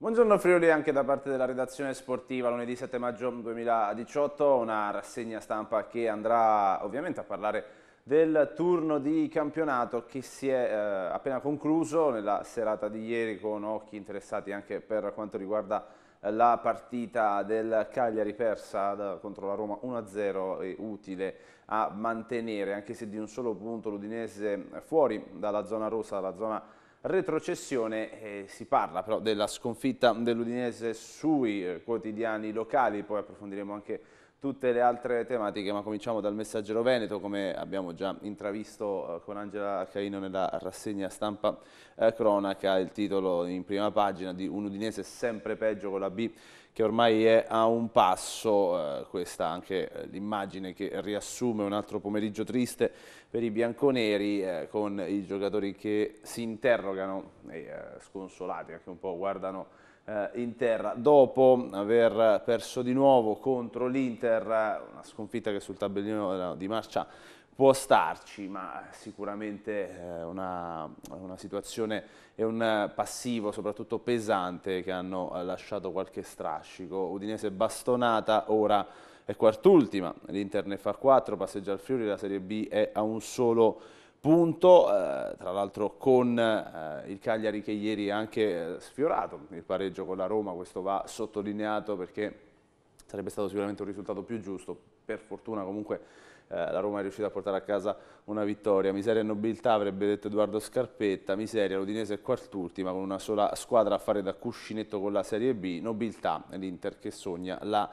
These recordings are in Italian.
Buongiorno Friuli anche da parte della redazione sportiva lunedì 7 maggio 2018, una rassegna stampa che andrà ovviamente a parlare del turno di campionato che si è eh, appena concluso nella serata di ieri con occhi interessati anche per quanto riguarda eh, la partita del Cagliari persa contro la Roma 1-0 è utile a mantenere anche se di un solo punto l'Udinese fuori dalla zona rossa, dalla zona rossa retrocessione eh, si parla però della sconfitta dell'Udinese sui eh, quotidiani locali, poi approfondiremo anche tutte le altre tematiche, ma cominciamo dal messaggero Veneto, come abbiamo già intravisto eh, con Angela Caino nella rassegna stampa eh, cronaca, il titolo in prima pagina di un Udinese sempre peggio con la B che ormai è a un passo, eh, questa anche l'immagine che riassume un altro pomeriggio triste per i bianconeri eh, con i giocatori che si interrogano, e, eh, sconsolati, anche un po' guardano eh, in terra. Dopo aver perso di nuovo contro l'Inter, eh, una sconfitta che sul tabellino eh, di marcia può starci, ma sicuramente una, una situazione e un passivo soprattutto pesante che hanno lasciato qualche strascico. Udinese bastonata, ora è quart'ultima, l'Inter ne fa 4, passeggia al Friuli, la Serie B è a un solo punto, eh, tra l'altro con eh, il Cagliari che ieri ha anche eh, sfiorato il pareggio con la Roma, questo va sottolineato perché sarebbe stato sicuramente un risultato più giusto, per fortuna comunque eh, la Roma è riuscita a portare a casa una vittoria, miseria e nobiltà avrebbe detto Edoardo Scarpetta, miseria l'Udinese è quart'ultima con una sola squadra a fare da cuscinetto con la Serie B, nobiltà l'Inter che sogna la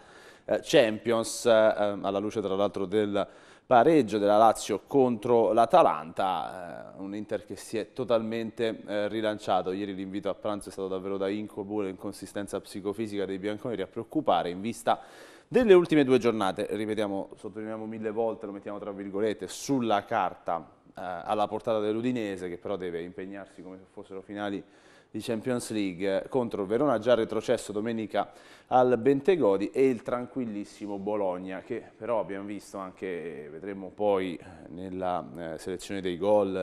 eh, Champions, eh, ehm, alla luce tra l'altro del pareggio della Lazio contro l'Atalanta, eh, un Inter che si è totalmente rilanciato, ieri l'invito a pranzo è stato davvero da incubo, l'inconsistenza psicofisica dei bianconeri a preoccupare in vista delle ultime due giornate, ripetiamo, sottolineiamo mille volte, lo mettiamo tra virgolette, sulla carta eh, alla portata dell'Udinese che però deve impegnarsi come se fossero finali di Champions League contro il Verona, già retrocesso domenica al Bentegodi e il tranquillissimo Bologna che però abbiamo visto anche, vedremo poi eh, nella eh, selezione dei gol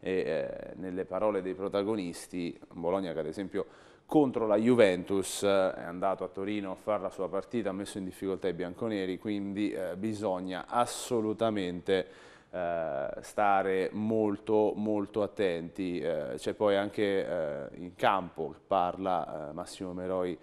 e eh, nelle parole dei protagonisti, Bologna che ad esempio contro la Juventus, eh, è andato a Torino a fare la sua partita, ha messo in difficoltà i bianconeri, quindi eh, bisogna assolutamente eh, stare molto molto attenti. Eh, C'è poi anche eh, in campo, che parla eh, Massimo Meroi,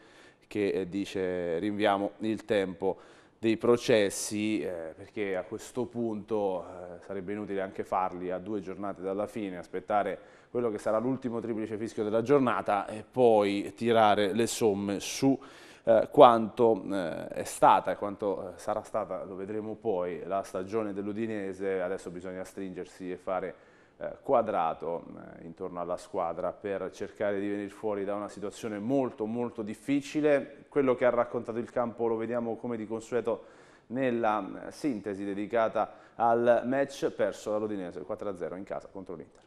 che eh, dice rinviamo il tempo dei processi eh, perché a questo punto eh, sarebbe inutile anche farli a due giornate dalla fine, aspettare quello che sarà l'ultimo triplice fischio della giornata e poi tirare le somme su eh, quanto eh, è stata e quanto eh, sarà stata, lo vedremo poi, la stagione dell'Udinese, adesso bisogna stringersi e fare eh, quadrato intorno alla squadra per cercare di venire fuori da una situazione molto molto difficile. Quello che ha raccontato il campo lo vediamo come di consueto nella sintesi dedicata al match perso dall'Udinese 4-0 in casa contro l'Inter.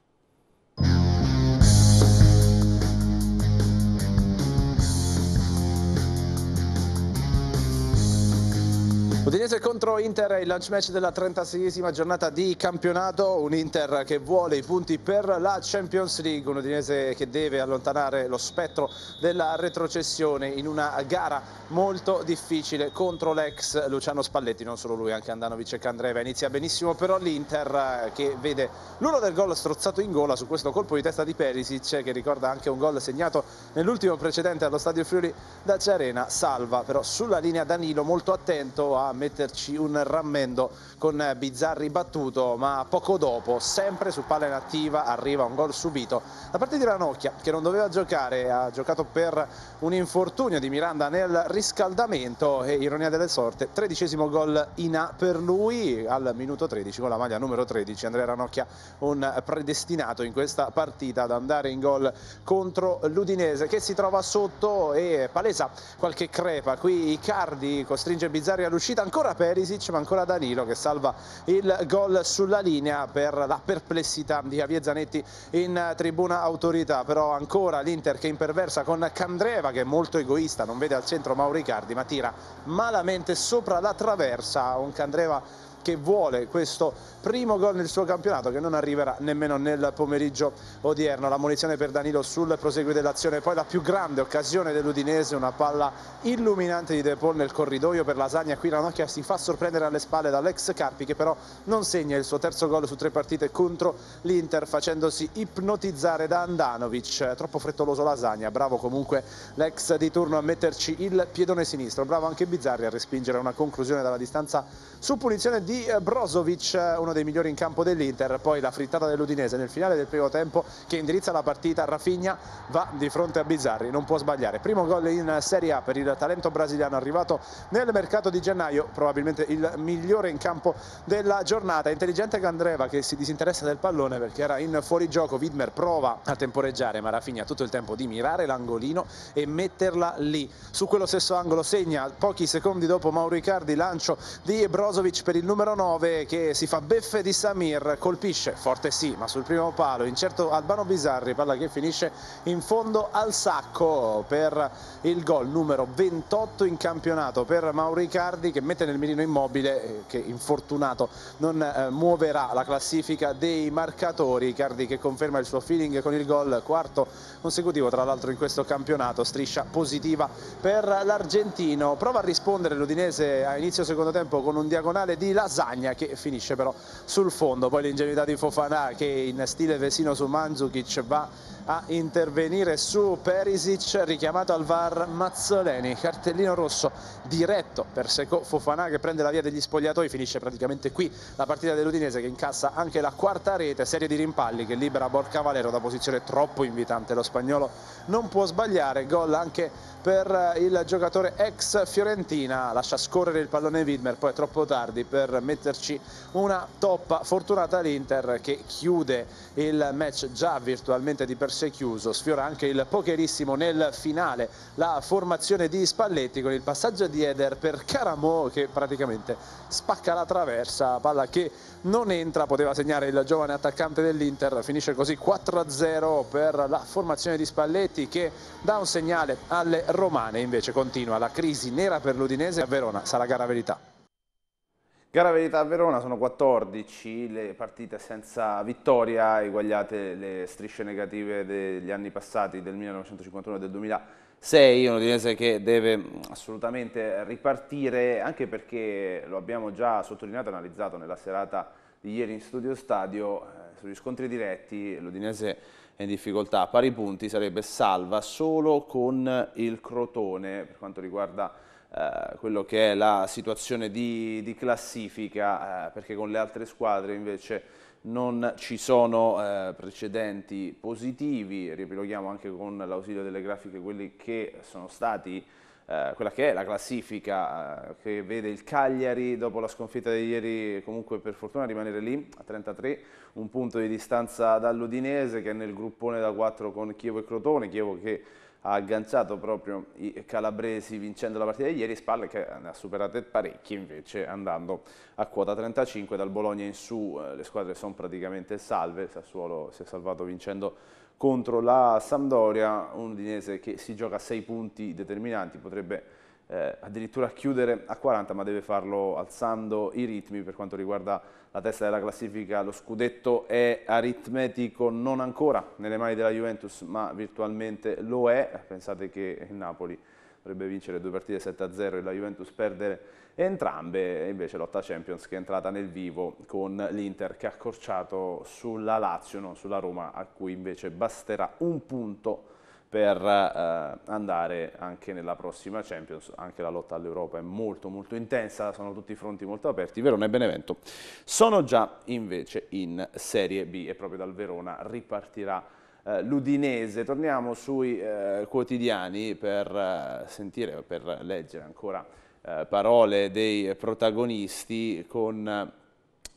Udinese contro Inter il lunch match della 36esima giornata di campionato, un Inter che vuole i punti per la Champions League, un Udinese che deve allontanare lo spettro della retrocessione in una gara molto difficile contro l'ex Luciano Spalletti, non solo lui, anche Andanovic e Candreva, inizia benissimo però l'Inter che vede l'uno del gol strozzato in gola su questo colpo di testa di Perisic che ricorda anche un gol segnato nell'ultimo precedente allo Stadio Friuli da Ciarena, salva però sulla linea Danilo molto attento a metterci un rammendo con eh, Bizzarri battuto, ma poco dopo, sempre su palla inattiva, arriva un gol subito da parte di Ranocchia che non doveva giocare, ha giocato per un infortunio di Miranda nel riscaldamento e ironia delle sorte, tredicesimo gol in A per lui al minuto 13 con la maglia numero 13, Andrea Ranocchia un predestinato in questa partita ad andare in gol contro l'Udinese che si trova sotto e palesa qualche crepa, qui Icardi costringe Bizzarri all'uscita, ancora Perisic ma ancora Danilo che salva il gol sulla linea per la perplessità di Javier Zanetti in tribuna autorità, però ancora l'Inter che imperversa con Candreva che è molto egoista, non vede al centro Mauricardi ma tira malamente sopra la traversa un Candreva che vuole questo primo gol nel suo campionato che non arriverà nemmeno nel pomeriggio odierno. La munizione per Danilo sul proseguo dell'azione, poi la più grande occasione dell'Udinese, una palla illuminante di De Paul nel corridoio per Lasagna. Qui la Nokia si fa sorprendere alle spalle dall'ex Carpi che però non segna il suo terzo gol su tre partite contro l'Inter facendosi ipnotizzare da Andanovic. Troppo frettoloso Lasagna, bravo comunque l'ex di turno a metterci il piedone sinistro, bravo anche Bizzarri a respingere una conclusione dalla distanza su punizione di di eh, Brozovic, eh, uno dei migliori in campo dell'Inter, poi la frittata dell'Udinese nel finale del primo tempo che indirizza la partita, Rafinha va di fronte a Bizzarri, non può sbagliare, primo gol in Serie A per il talento brasiliano arrivato nel mercato di gennaio, probabilmente il migliore in campo della giornata, intelligente Gandreva che si disinteressa del pallone perché era in fuorigioco, Widmer prova a temporeggiare ma Rafinha ha tutto il tempo di mirare l'angolino e metterla lì, su quello stesso angolo segna pochi secondi dopo Mauricardi lancio di Brozovic per il numero numero 9 che si fa beffe di Samir, colpisce, forte sì, ma sul primo palo, incerto Albano Bisarri, palla che finisce in fondo al sacco per il gol numero 28 in campionato per Mauricardi che mette nel mirino immobile eh, che infortunato non eh, muoverà la classifica dei marcatori, Cardi che conferma il suo feeling con il gol quarto consecutivo tra l'altro in questo campionato, striscia positiva per l'Argentino, prova a rispondere l'Udinese a inizio secondo tempo con un diagonale di Lazio lasagna che finisce però sul fondo. Poi l'ingenuità di Fofana che in stile Vesino su Manzukic va a intervenire su Perisic, richiamato al VAR Mazzoleni, cartellino rosso diretto per Seco Fofana che prende la via degli spogliatoi, finisce praticamente qui la partita dell'Udinese che incassa anche la quarta rete, serie di rimpalli che libera Borca Valero da posizione troppo invitante, lo spagnolo non può sbagliare, gol anche per eh, il giocatore ex Fiorentina, lascia scorrere il pallone Widmer, poi è troppo tardi per metterci una toppa fortunata l'Inter che chiude il match già virtualmente di persona forse chiuso, sfiora anche il pocherissimo nel finale la formazione di Spalletti con il passaggio di Eder per Caramo che praticamente spacca la traversa, palla che non entra, poteva segnare il giovane attaccante dell'Inter, finisce così 4-0 per la formazione di Spalletti che dà un segnale alle romane, invece continua la crisi nera per l'Udinese a Verona, sarà gara verità. Gara Verità a Verona sono 14 le partite senza vittoria, eguagliate le strisce negative degli anni passati del 1951 e del 2006, un Udinese che deve assolutamente ripartire anche perché lo abbiamo già sottolineato e analizzato nella serata di ieri in studio stadio, eh, sugli scontri diretti l'Udinese è in difficoltà, a pari punti sarebbe salva solo con il Crotone per quanto riguarda eh, quello che è la situazione di, di classifica, eh, perché con le altre squadre invece non ci sono eh, precedenti positivi, riepiloghiamo anche con l'ausilio delle grafiche quelli che sono stati eh, quella che è la classifica eh, che vede il Cagliari dopo la sconfitta di ieri comunque per fortuna rimanere lì a 33 un punto di distanza dall'Udinese che è nel gruppone da 4 con Chievo e Crotone Chievo che ha agganciato proprio i calabresi vincendo la partita di ieri, Spalle che ne ha superate parecchie invece andando a quota 35 dal Bologna in su, eh, le squadre sono praticamente salve, Sassuolo si è salvato vincendo contro la Sampdoria, un udinese che si gioca a 6 punti determinanti, potrebbe eh, addirittura chiudere a 40 ma deve farlo alzando i ritmi per quanto riguarda la testa della classifica lo scudetto è aritmetico non ancora nelle mani della Juventus ma virtualmente lo è pensate che il Napoli dovrebbe vincere due partite 7-0 e la Juventus perdere entrambe, invece lotta Champions che è entrata nel vivo con l'Inter che ha accorciato sulla Lazio, non sulla Roma, a cui invece basterà un punto per eh, andare anche nella prossima Champions, anche la lotta all'Europa è molto molto intensa, sono tutti i fronti molto aperti, Verona e Benevento sono già invece in Serie B e proprio dal Verona ripartirà eh, l'Udinese. Torniamo sui eh, quotidiani per eh, sentire, per leggere ancora eh, parole dei protagonisti con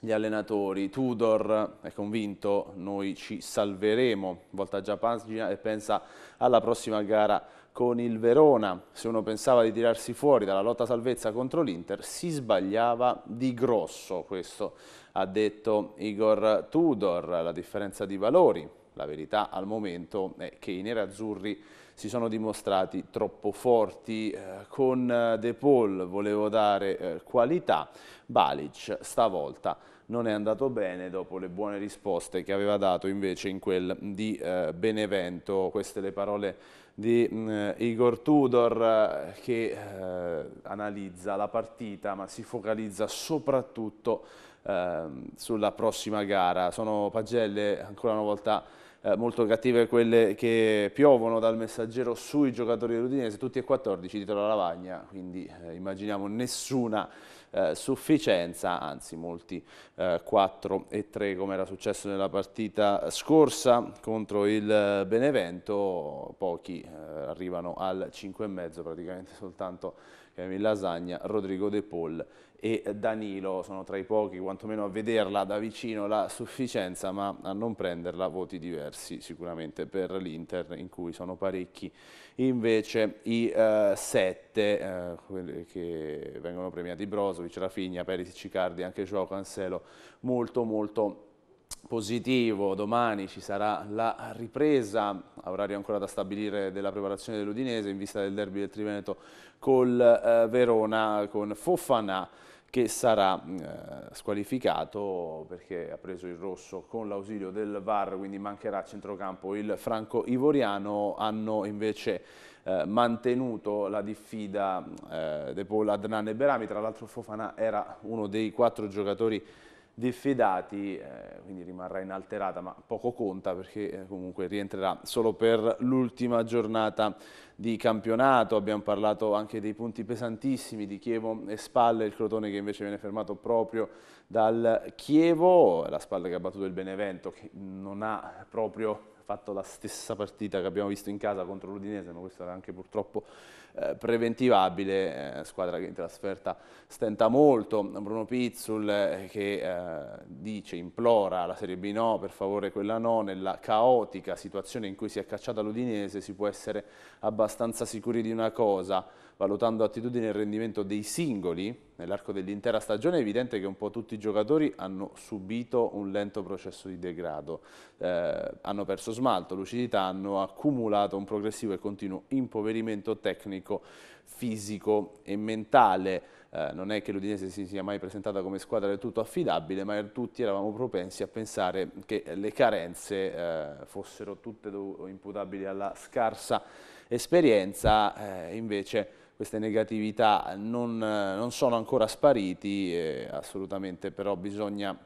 gli allenatori. Tudor è convinto, noi ci salveremo, volta già pagina e pensa alla prossima gara con il Verona. Se uno pensava di tirarsi fuori dalla lotta salvezza contro l'Inter, si sbagliava di grosso, questo ha detto Igor Tudor, la differenza di valori. La verità al momento è che i nerazzurri si sono dimostrati troppo forti. Eh, con De Paul volevo dare eh, qualità, Balic stavolta non è andato bene dopo le buone risposte che aveva dato invece in quel di eh, Benevento. Queste le parole di mh, mm, Igor Tudor eh, che eh, analizza la partita ma si focalizza soprattutto eh, sulla prossima gara. Sono pagelle ancora una volta eh, molto cattive quelle che piovono dal messaggero sui giocatori dell'Udinese, tutti e 14 dietro la lavagna, quindi eh, immaginiamo nessuna eh, sufficienza, anzi molti eh, 4 e 3 come era successo nella partita scorsa contro il eh, Benevento, pochi eh, arrivano al 5,5 praticamente soltanto Camille Lasagna, Rodrigo De Paul e Danilo sono tra i pochi quantomeno a vederla da vicino la sufficienza ma a non prenderla voti diversi sicuramente per l'Inter in cui sono parecchi invece i eh, sette, eh, quelli che vengono premiati Brozovic, Rafinha, Perisic, Cicardi, anche Joao Cancelo, molto molto positivo, domani ci sarà la ripresa, orario ancora da stabilire della preparazione dell'Udinese in vista del derby del Triveneto col eh, Verona con Fofana che sarà mm, eh, squalificato perché ha preso il rosso con l'ausilio del VAR, quindi mancherà a centrocampo il franco-ivoriano. Hanno invece eh, mantenuto la diffida eh, De Paul, Adnan e Berami, tra l'altro Fofana era uno dei quattro giocatori dei eh, quindi rimarrà inalterata, ma poco conta perché eh, comunque rientrerà solo per l'ultima giornata di campionato. Abbiamo parlato anche dei punti pesantissimi di Chievo e Spalle, il Crotone che invece viene fermato proprio dal Chievo, la Spalle che ha battuto il Benevento che non ha proprio fatto la stessa partita che abbiamo visto in casa contro l'Udinese, ma questo era anche purtroppo eh, preventivabile, eh, squadra che in trasferta stenta molto, Bruno Pizzul eh, che eh, dice, implora la Serie B no, per favore quella no, nella caotica situazione in cui si è cacciata l'Udinese si può essere abbastanza sicuri di una cosa, valutando attitudine e rendimento dei singoli, nell'arco dell'intera stagione è evidente che un po' tutti i giocatori hanno subito un lento processo di degrado, eh, hanno perso smalto, lucidità, hanno accumulato un progressivo e continuo impoverimento tecnico, fisico e mentale. Eh, non è che l'Udinese si sia mai presentata come squadra del tutto affidabile, ma tutti eravamo propensi a pensare che le carenze eh, fossero tutte imputabili alla scarsa esperienza, eh, invece queste negatività non, non sono ancora spariti, eh, assolutamente però bisogna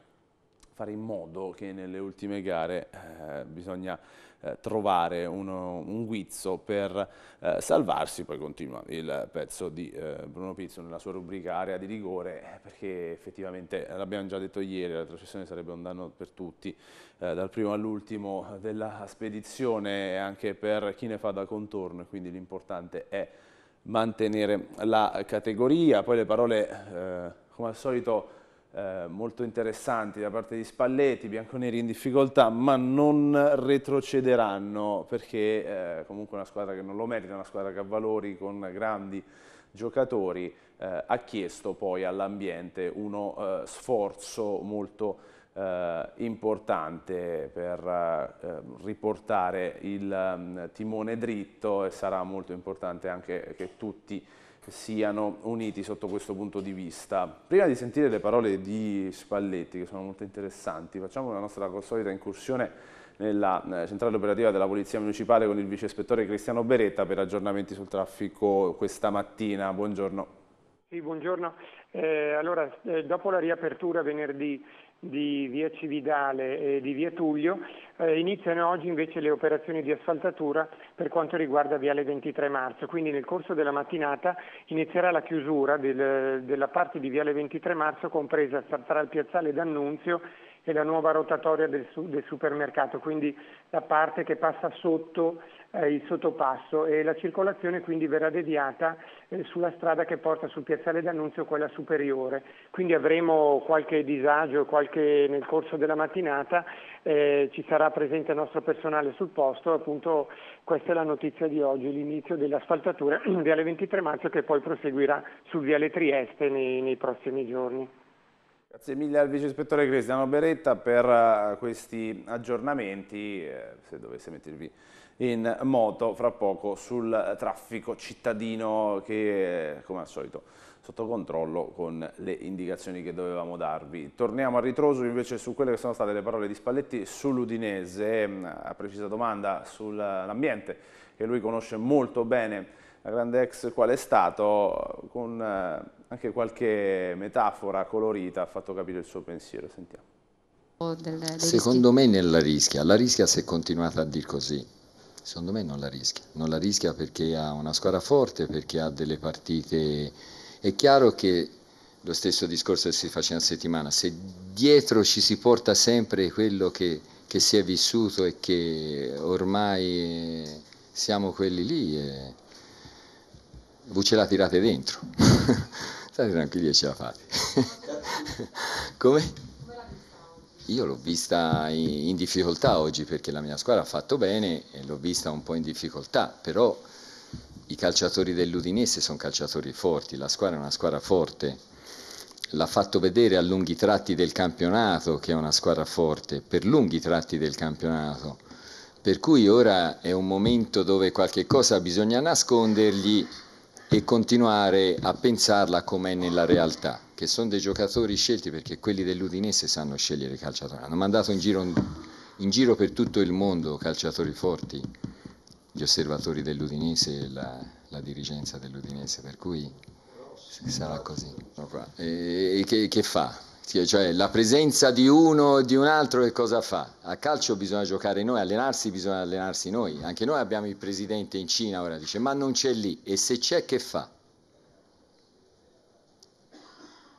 fare in modo che nelle ultime gare eh, bisogna eh, trovare uno, un guizzo per eh, salvarsi, poi continua il pezzo di eh, Bruno Pizzo nella sua rubrica area di rigore, eh, perché effettivamente eh, l'abbiamo già detto ieri, la retrocessione sarebbe un danno per tutti, dal primo all'ultimo della spedizione anche per chi ne fa da contorno, quindi l'importante è mantenere la categoria. Poi le parole, eh, come al solito, eh, molto interessanti da parte di Spalletti, bianconeri in difficoltà, ma non retrocederanno perché eh, comunque una squadra che non lo merita, una squadra che ha valori con grandi giocatori, eh, ha chiesto poi all'ambiente uno eh, sforzo molto importante eh, importante per eh, riportare il um, timone dritto e sarà molto importante anche che tutti siano uniti sotto questo punto di vista. Prima di sentire le parole di Spalletti, che sono molto interessanti, facciamo la nostra solita incursione nella eh, centrale operativa della Polizia Municipale con il vice ispettore Cristiano Beretta per aggiornamenti sul traffico questa mattina. Buongiorno. Sì, buongiorno. Eh, allora, eh, dopo la riapertura venerdì di via Cividale e di via Tullio eh, iniziano oggi invece le operazioni di asfaltatura per quanto riguarda Viale 23 Marzo, quindi nel corso della mattinata inizierà la chiusura del, della parte di Viale 23 Marzo compresa tra il piazzale d'Annunzio e la nuova rotatoria del, del supermercato, quindi la parte che passa sotto eh, il sottopasso e la circolazione quindi verrà deviata eh, sulla strada che porta sul piazzale d'Annunzio, quella superiore. Quindi avremo qualche disagio qualche, nel corso della mattinata eh, ci sarà presente il nostro personale sul posto, appunto questa è la notizia di oggi, l'inizio dell'asfaltatura in Viale 23 Marzo che poi proseguirà sul Viale Trieste nei, nei prossimi giorni. Grazie mille al vice ispettore Cristiano Beretta per eh, questi aggiornamenti, eh, se dovesse mettervi in moto fra poco sul traffico cittadino che eh, come al solito sotto controllo con le indicazioni che dovevamo darvi. Torniamo a ritroso invece su quelle che sono state le parole di Spalletti sull'Udinese, mm, a precisa domanda sull'ambiente che lui conosce molto bene la grande ex qual è stato, con eh, anche qualche metafora colorita ha fatto capire il suo pensiero, sentiamo. Secondo me nella rischia, la rischia se continuate a dir così, secondo me non la rischia, non la rischia perché ha una squadra forte, perché ha delle partite è chiaro che lo stesso discorso che si faceva una settimana, se dietro ci si porta sempre quello che, che si è vissuto e che ormai siamo quelli lì, e... voi ce la tirate dentro. State tranquilli e ce la fate. Come? Io l'ho vista in difficoltà oggi perché la mia squadra ha fatto bene e l'ho vista un po' in difficoltà, però i calciatori dell'Udinese sono calciatori forti, la squadra è una squadra forte, l'ha fatto vedere a lunghi tratti del campionato che è una squadra forte, per lunghi tratti del campionato, per cui ora è un momento dove qualche cosa bisogna nascondergli e continuare a pensarla com'è nella realtà, che sono dei giocatori scelti perché quelli dell'Udinese sanno scegliere i calciatori, hanno mandato in giro, in giro per tutto il mondo calciatori forti gli osservatori dell'Udinese e la, la dirigenza dell'Udinese, per cui sarà così. E, che, che fa? Cioè, cioè, la presenza di uno o di un altro che cosa fa? A calcio bisogna giocare noi, allenarsi bisogna allenarsi noi. Anche noi abbiamo il presidente in Cina ora, dice ma non c'è lì e se c'è che fa?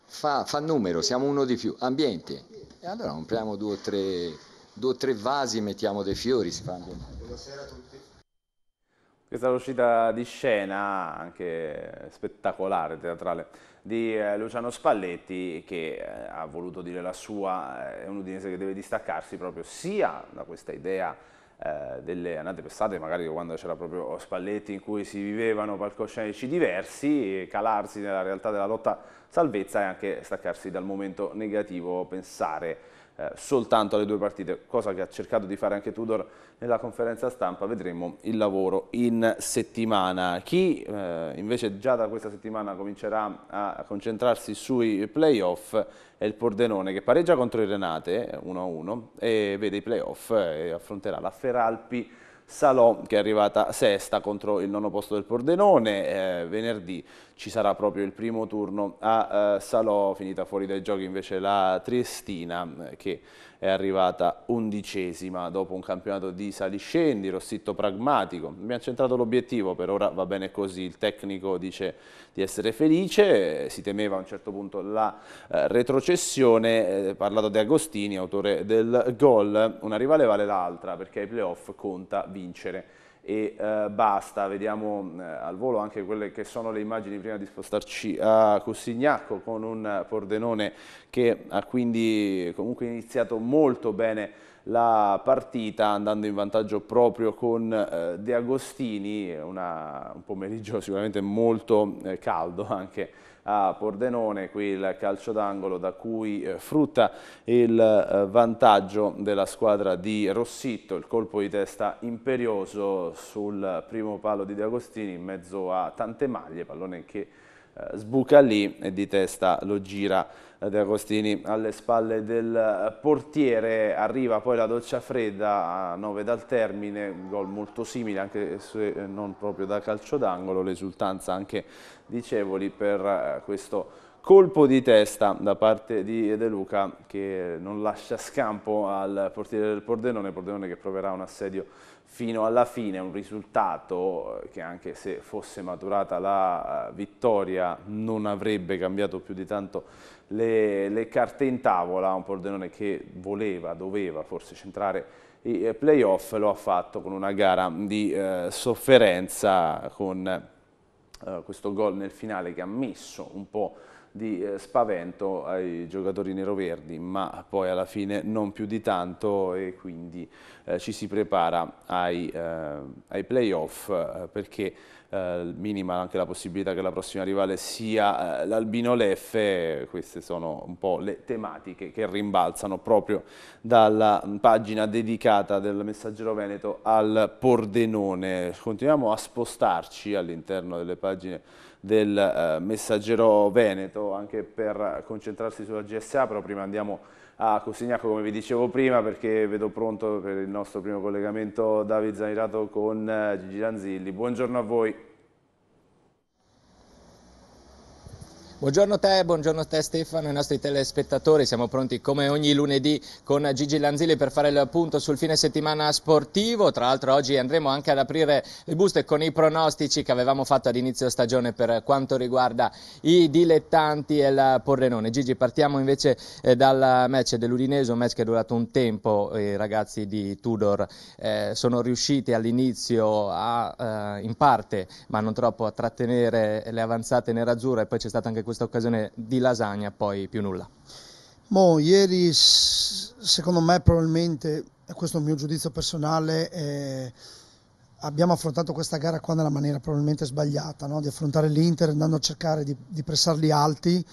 Fa, fa numero, siamo uno di più, ambiente. E allora compriamo due o tre, due o tre vasi, mettiamo dei fiori, si fa Buonasera a tutti. Questa è l'uscita di scena, anche spettacolare, teatrale, di eh, Luciano Spalletti che eh, ha voluto dire la sua, eh, è un udinese che deve distaccarsi proprio sia da questa idea delle annate passate, magari quando c'era proprio Spalletti in cui si vivevano palcoscenici diversi, calarsi nella realtà della lotta salvezza e anche staccarsi dal momento negativo, pensare eh, soltanto alle due partite, cosa che ha cercato di fare anche Tudor nella conferenza stampa, vedremo il lavoro in settimana. Chi eh, invece già da questa settimana comincerà a concentrarsi sui playoff è il Pordenone che pareggia contro il Renate 1-1 eh, e vede i playoff eh, e affronterà la Feralpi Salò che è arrivata sesta contro il nono posto del Pordenone, eh, venerdì ci sarà proprio il primo turno a eh, Salò, finita fuori dai giochi invece la Triestina eh, che è arrivata undicesima dopo un campionato di saliscendi, Rossitto pragmatico. Abbiamo centrato l'obiettivo, per ora va bene così, il tecnico dice di essere felice, si temeva a un certo punto la eh, retrocessione, eh, parlato di Agostini, autore del gol, una rivale vale l'altra perché ai playoff conta vincere e eh, basta, vediamo eh, al volo anche quelle che sono le immagini prima di spostarci a Cossignacco con un Pordenone che ha quindi comunque iniziato molto bene la partita andando in vantaggio proprio con eh, De Agostini, una, un pomeriggio sicuramente molto eh, caldo anche a Pordenone, qui il calcio d'angolo da cui eh, frutta il eh, vantaggio della squadra di Rossitto, il colpo di testa imperioso sul primo palo di De Agostini in mezzo a tante maglie, pallone che eh, sbuca lì e di testa lo gira De Agostini alle spalle del portiere, arriva poi la doccia fredda a 9 dal termine, gol molto simile anche se non proprio da calcio d'angolo, l'esultanza anche dicevoli per eh, questo colpo di testa da parte di De Luca che non lascia scampo al portiere del Pordenone, Pordenone che proverà un assedio fino alla fine, un risultato eh, che anche se fosse maturata la eh, vittoria non avrebbe cambiato più di tanto le, le carte in tavola, un Pordenone che voleva, doveva forse centrare i eh, playoff, lo ha fatto con una gara di eh, sofferenza, con eh, questo gol nel finale che ha messo un po' di eh, spavento ai giocatori neroverdi, ma poi alla fine non più di tanto e quindi eh, ci si prepara ai, eh, ai playoff perché minima anche la possibilità che la prossima rivale sia l'Albino Leffe, queste sono un po' le tematiche che rimbalzano proprio dalla pagina dedicata del Messaggero Veneto al Pordenone. Continuiamo a spostarci all'interno delle pagine del eh, messaggero Veneto anche per concentrarsi sulla GSA, però prima andiamo a Cossignacco come vi dicevo prima perché vedo pronto per il nostro primo collegamento Davide Zairato con eh, Gigi Lanzilli. Buongiorno a voi. Buongiorno a te, buongiorno a te Stefano e ai nostri telespettatori, siamo pronti come ogni lunedì con Gigi Lanzilli per fare il punto sul fine settimana sportivo, tra l'altro oggi andremo anche ad aprire le buste con i pronostici che avevamo fatto ad inizio stagione per quanto riguarda i dilettanti e il Pordenone. Gigi partiamo invece eh, dal match dell'Udinese, un match che è durato un tempo, i ragazzi di Tudor eh, sono riusciti all'inizio a, eh, in parte ma non troppo a trattenere le avanzate nerazzurra e poi c'è stata anche questa occasione di lasagna, poi più nulla. Boh, ieri secondo me probabilmente, questo è il mio giudizio personale, eh, abbiamo affrontato questa gara qua nella maniera probabilmente sbagliata, no? di affrontare l'Inter andando a cercare di, di pressarli alti,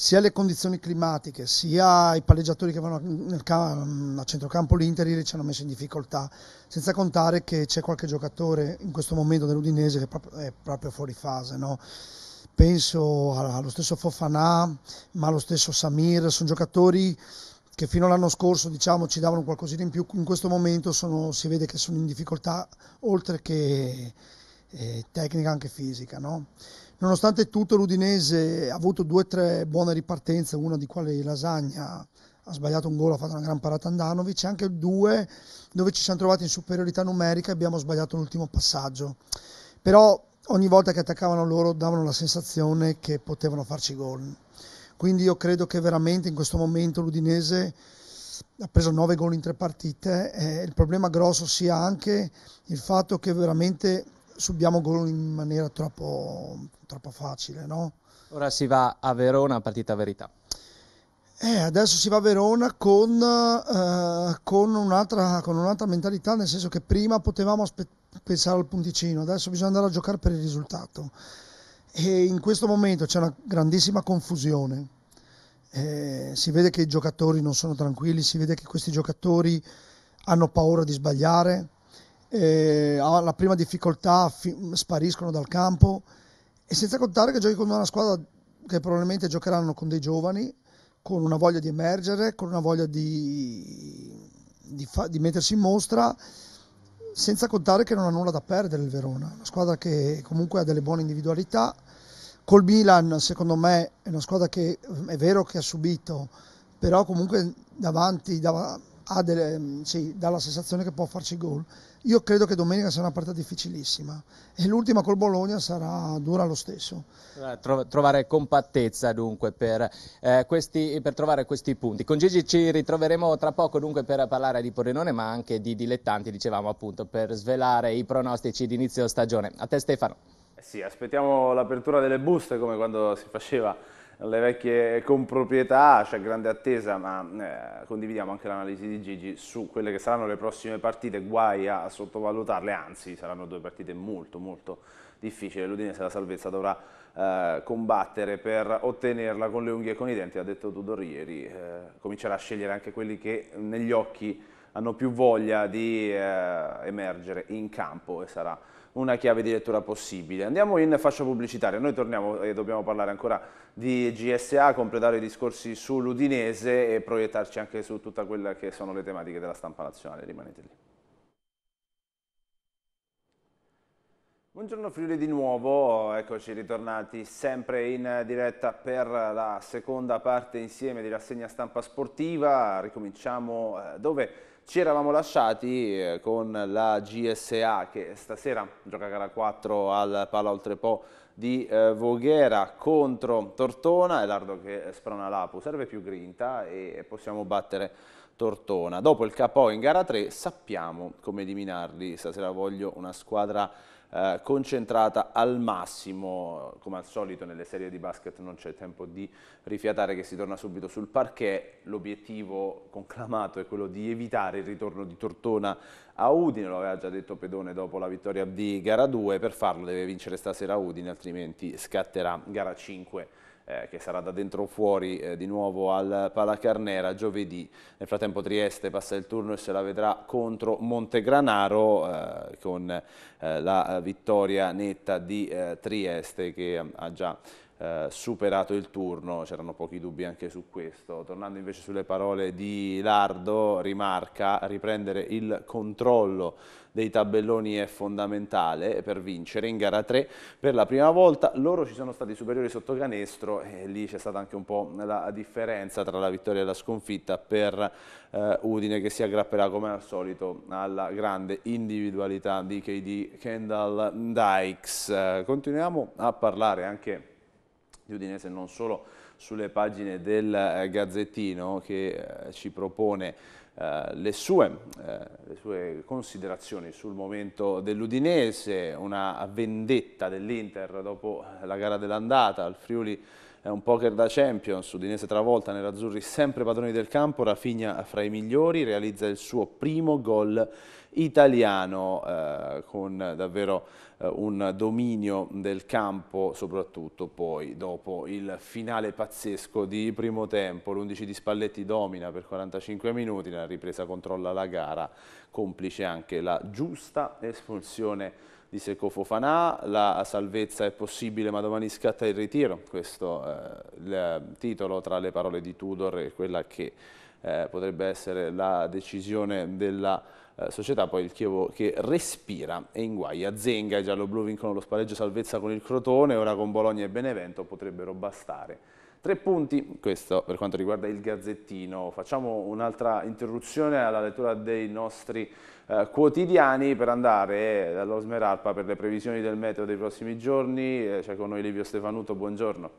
sia le condizioni climatiche, sia i palleggiatori che vanno cam- a centrocampo l'Inter ieri ci hanno messo in difficoltà, senza contare che c'è qualche giocatore in questo momento dell'Udinese che è proprio fuori fase. No? penso allo stesso Fofanà, ma allo stesso Samir, sono giocatori che fino all'anno scorso diciamo, ci davano qualcosina in più, in questo momento sono, si vede che sono in difficoltà oltre che eh, tecnica anche fisica. No? Nonostante tutto l'Udinese ha avuto due o tre buone ripartenze, una di quale Lasagna ha sbagliato un gol, ha fatto una gran parata Andanovic, anche due dove ci siamo trovati in superiorità numerica e abbiamo sbagliato l'ultimo passaggio. Però ogni volta che attaccavano loro davano la sensazione che potevano farci gol. Quindi io credo che veramente in questo momento l'Udinese ha preso 9 gol in tre partite. Eh, il problema grosso sia anche il fatto che veramente subiamo gol in maniera troppo, troppo facile. No? Ora si va a Verona, partita verità. Eh, adesso si va a Verona con, eh, con, un'altra, con, un'altra, mentalità, nel senso che prima potevamo aspettare pensare al punticino, adesso bisogna andare a giocare per il risultato. E in questo momento c'è una grandissima confusione. Eh, si vede che i giocatori non sono tranquilli, si vede che questi giocatori hanno paura di sbagliare, eh, alla prima difficoltà fi- spariscono dal campo e senza contare che giochi con una squadra che probabilmente giocheranno con dei giovani, con una voglia di emergere, con una voglia di, di, fa- di mettersi in mostra senza contare che non ha nulla da perdere il Verona, una squadra che comunque ha delle buone individualità. Col Milan, secondo me, è una squadra che è vero che ha subito, però comunque davanti dava, delle, sì, dà la sensazione che può farci gol. Io credo che domenica sarà una partita difficilissima e l'ultima col Bologna sarà dura lo stesso. Eh, trovare compattezza dunque per, eh, questi, per trovare questi punti. Con Gigi ci ritroveremo tra poco dunque per parlare di Porenone ma anche di dilettanti, dicevamo appunto, per svelare i pronostici di inizio stagione. A te Stefano. Eh sì, aspettiamo l'apertura delle buste come quando si faceva le vecchie comproprietà, c'è grande attesa, ma eh, condividiamo anche l'analisi di Gigi su quelle che saranno le prossime partite, guai a sottovalutarle, anzi saranno due partite molto molto difficili, l'Udinese la salvezza dovrà eh, combattere per ottenerla con le unghie e con i denti, ha detto Tudor ieri, eh, comincerà a scegliere anche quelli che negli occhi hanno più voglia di eh, emergere in campo e sarà una chiave di lettura possibile. Andiamo in fascia pubblicitaria, noi torniamo e dobbiamo parlare ancora di GSA, completare i discorsi sull'Udinese e proiettarci anche su tutte quelle che sono le tematiche della stampa nazionale, rimanete lì. Buongiorno Friuli di nuovo, eccoci ritornati sempre in diretta per la seconda parte insieme di rassegna stampa sportiva, ricominciamo eh, dove ci eravamo lasciati eh, con la GSA che stasera gioca gara 4 al Pala Oltrepo di eh, Voghera contro Tortona, è l'ardo che sprona l'Apu, serve più grinta e possiamo battere Tortona. Dopo il capo in gara 3 sappiamo come eliminarli, stasera voglio una squadra eh, concentrata al massimo, come al solito nelle serie di basket non c'è tempo di rifiatare che si torna subito sul parquet, l'obiettivo conclamato è quello di evitare il ritorno di Tortona a Udine, lo aveva già detto Pedone dopo la vittoria di gara 2, per farlo deve vincere stasera Udine, altrimenti scatterà gara 5 eh, che sarà da dentro o fuori eh, di nuovo al Palacarnera giovedì. Nel frattempo Trieste passa il turno e se la vedrà contro Montegranaro eh, con eh, la vittoria netta di eh, Trieste che eh, ha già eh, superato il turno, c'erano pochi dubbi anche su questo. Tornando invece sulle parole di Lardo, rimarca riprendere il controllo dei tabelloni è fondamentale per vincere in gara 3 per la prima volta. Loro ci sono stati superiori sotto canestro e lì c'è stata anche un po' la differenza tra la vittoria e la sconfitta per eh, Udine che si aggrapperà come al solito alla grande individualità di KD Kendall Dykes. Eh, continuiamo a parlare anche di Udinese non solo sulle pagine del eh, Gazzettino che eh, ci propone eh, le sue, eh, le sue considerazioni sul momento dell'Udinese, una vendetta dell'Inter dopo la gara dell'andata al Friuli è un poker da Champions, Udinese travolta, Nerazzurri sempre padroni del campo, Rafinha fra i migliori, realizza il suo primo gol italiano eh, con davvero eh, un dominio del campo, soprattutto poi dopo il finale pazzesco di primo tempo. L'11 di Spalletti domina per 45 minuti, nella ripresa controlla la gara, complice anche la giusta espulsione di Seco Fofanà, la salvezza è possibile ma domani scatta il ritiro, questo è eh, il titolo tra le parole di Tudor e quella che eh, potrebbe essere la decisione della eh, società poi il Chievo che respira e inguaia. Zenga, e gialloblu vincono lo spareggio salvezza con il Crotone, ora con Bologna e Benevento potrebbero bastare. Tre punti, questo per quanto riguarda il Gazzettino. Facciamo un'altra interruzione alla lettura dei nostri eh, quotidiani per andare eh, Smeralpa per le previsioni del meteo dei prossimi giorni. Eh, c'è con noi Livio Stefanuto, buongiorno.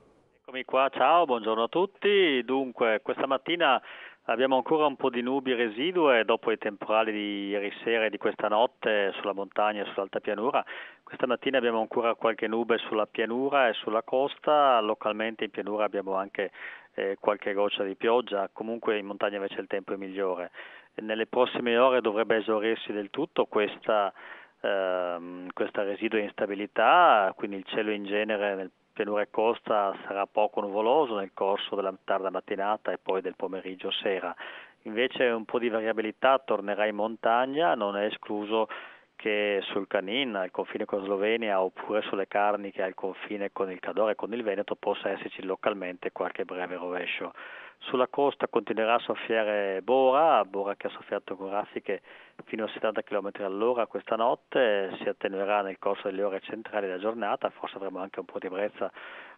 Eccomi qua, ciao, buongiorno a tutti. Dunque, questa mattina Abbiamo ancora un po' di nubi residue dopo i temporali di ieri sera e di questa notte sulla montagna e sull'alta pianura. Questa mattina abbiamo ancora qualche nube sulla pianura e sulla costa, localmente in pianura abbiamo anche eh, qualche goccia di pioggia, comunque in montagna invece il tempo è migliore. E nelle prossime ore dovrebbe esaurirsi del tutto questa, ehm, questa residua instabilità, quindi il cielo in genere nel pianura e costa sarà poco nuvoloso nel corso della tarda mattinata e poi del pomeriggio sera. Invece un po' di variabilità tornerà in montagna, non è escluso che sul Canin, al confine con Slovenia, oppure sulle Carniche, al confine con il Cadore e con il Veneto, possa esserci localmente qualche breve rovescio. Sulla costa continuerà a soffiare Bora, Bora che ha soffiato con raffiche fino a 70 km all'ora questa notte, si attenuerà nel corso delle ore centrali della giornata, forse avremo anche un po' di brezza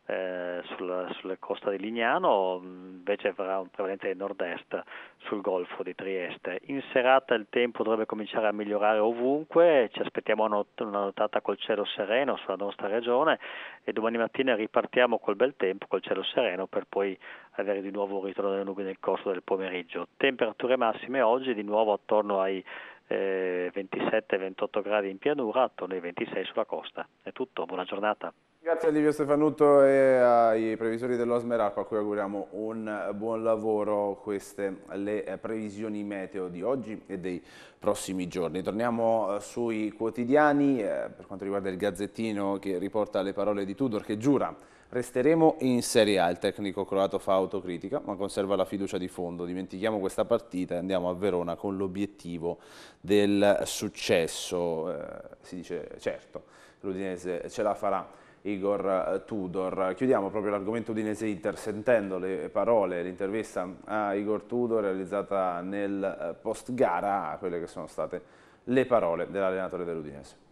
eh, sulla, sulla, costa di Lignano, mm, invece avrà un prevalente nord-est sul golfo di Trieste. In serata il tempo dovrebbe cominciare a migliorare ovunque, ci aspettiamo una nottata col cielo sereno sulla nostra regione e domani mattina ripartiamo col bel tempo, col cielo sereno, per poi avere di nuovo un ritorno delle nubi nel corso del pomeriggio. Temperature massime oggi di nuovo attorno ai 27-28 eh, gradi in pianura, attorno ai 26 sulla costa. È tutto, buona giornata. Grazie a Livio Stefanuto e ai previsori dell'Osmeralp a cui auguriamo un buon lavoro. Queste le previsioni meteo di oggi e dei prossimi giorni. Torniamo eh, sui quotidiani eh, per quanto riguarda il Gazzettino che riporta le parole di Tudor che giura Resteremo in Serie A, il tecnico croato fa autocritica ma conserva la fiducia di fondo, dimentichiamo questa partita e andiamo a Verona con l'obiettivo del successo, eh, si dice certo, l'Udinese ce la farà. Igor eh, Tudor. Chiudiamo proprio l'argomento udinese-Inter sentendo le parole, l'intervista a Igor Tudor realizzata nel eh, post-gara, quelle che sono state le parole dell'allenatore dell'Udinese.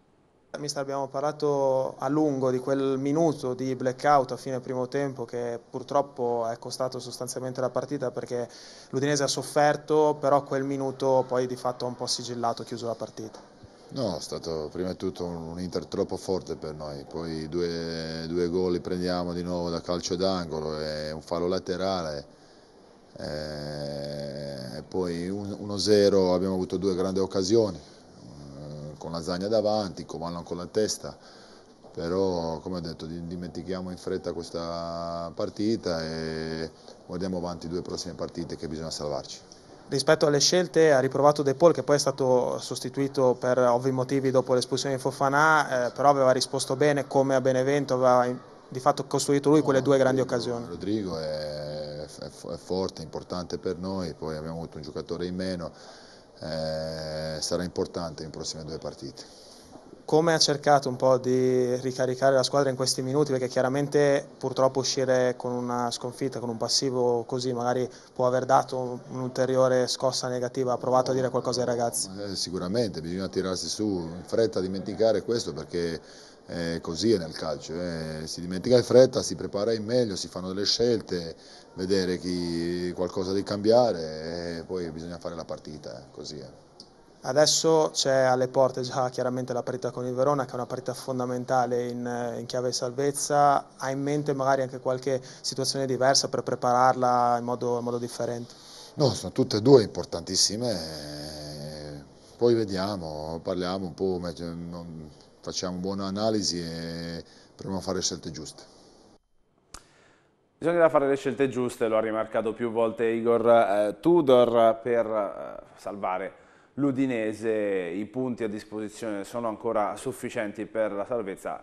Mister, abbiamo parlato a lungo di quel minuto di blackout a fine primo tempo che purtroppo è costato sostanzialmente la partita perché l'Udinese ha sofferto, però quel minuto poi di fatto ha un po' sigillato, chiuso la partita. No, è stato prima di tutto un Inter troppo forte per noi, poi due, due gol li prendiamo di nuovo da calcio d'angolo e un fallo laterale eh, e poi 1-0 abbiamo avuto due grandi occasioni eh, con Lasagna davanti, Comallo con la testa, però come ho detto dimentichiamo in fretta questa partita e guardiamo avanti due prossime partite che bisogna salvarci rispetto alle scelte ha riprovato De Paul che poi è stato sostituito per ovvi motivi dopo l'espulsione di Fofanà, eh, però aveva risposto bene come a Benevento, aveva in, di fatto costruito lui quelle due grandi occasioni. Rodrigo è, è forte, importante per noi, poi abbiamo avuto un giocatore in meno, eh, sarà importante in prossime due partite come ha cercato un po' di ricaricare la squadra in questi minuti, perché chiaramente purtroppo uscire con una sconfitta, con un passivo così, magari può aver dato un'ulteriore scossa negativa, ha provato a dire qualcosa ai ragazzi? Eh, sicuramente, bisogna tirarsi su, in fretta dimenticare questo perché eh, così è nel calcio, eh. si dimentica in fretta, si prepara in meglio, si fanno delle scelte, vedere chi qualcosa di cambiare e poi bisogna fare la partita, eh, così è. Adesso c'è alle porte già chiaramente la partita con il Verona, che è una partita fondamentale in, in chiave salvezza. Ha in mente magari anche qualche situazione diversa per prepararla in modo, in modo differente? No, sono tutte e due importantissime. Poi vediamo, parliamo un po', facciamo buona analisi e proviamo a fare le scelte giuste. Bisogna fare le scelte giuste, lo ha rimarcato più volte Igor eh, Tudor, per eh, salvare l'Udinese i punti a disposizione sono ancora sufficienti per la salvezza.